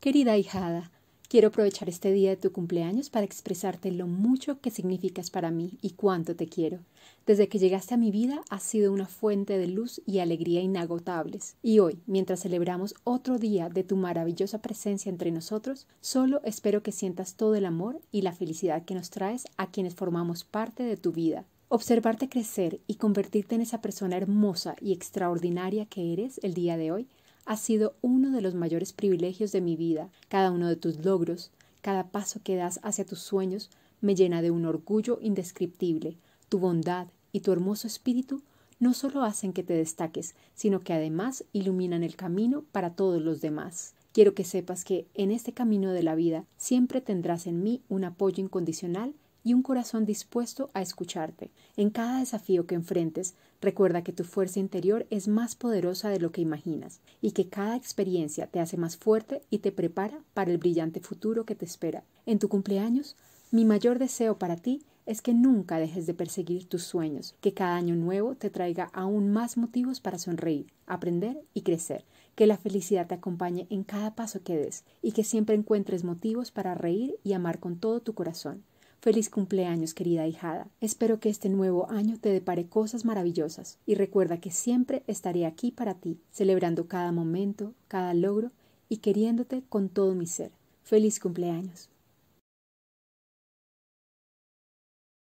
Querida hijada, quiero aprovechar este día de tu cumpleaños para expresarte lo mucho que significas para mí y cuánto te quiero. Desde que llegaste a mi vida has sido una fuente de luz y alegría inagotables. Y hoy, mientras celebramos otro día de tu maravillosa presencia entre nosotros, solo espero que sientas todo el amor y la felicidad que nos traes a quienes formamos parte de tu vida. Observarte crecer y convertirte en esa persona hermosa y extraordinaria que eres el día de hoy ha sido uno de los mayores privilegios de mi vida. Cada uno de tus logros, cada paso que das hacia tus sueños, me llena de un orgullo indescriptible. Tu bondad y tu hermoso espíritu no solo hacen que te destaques, sino que además iluminan el camino para todos los demás. Quiero que sepas que en este camino de la vida siempre tendrás en mí un apoyo incondicional y un corazón dispuesto a escucharte. En cada desafío que enfrentes, recuerda que tu fuerza interior es más poderosa de lo que imaginas y que cada experiencia te hace más fuerte y te prepara para el brillante futuro que te espera. En tu cumpleaños, mi mayor deseo para ti es que nunca dejes de perseguir tus sueños, que cada año nuevo te traiga aún más motivos para sonreír, aprender y crecer, que la felicidad te acompañe en cada paso que des y que siempre encuentres motivos para reír y amar con todo tu corazón. Feliz cumpleaños, querida hijada. Espero que este nuevo año te depare cosas maravillosas y recuerda que siempre estaré aquí para ti, celebrando cada momento, cada logro y queriéndote con todo mi ser. Feliz cumpleaños.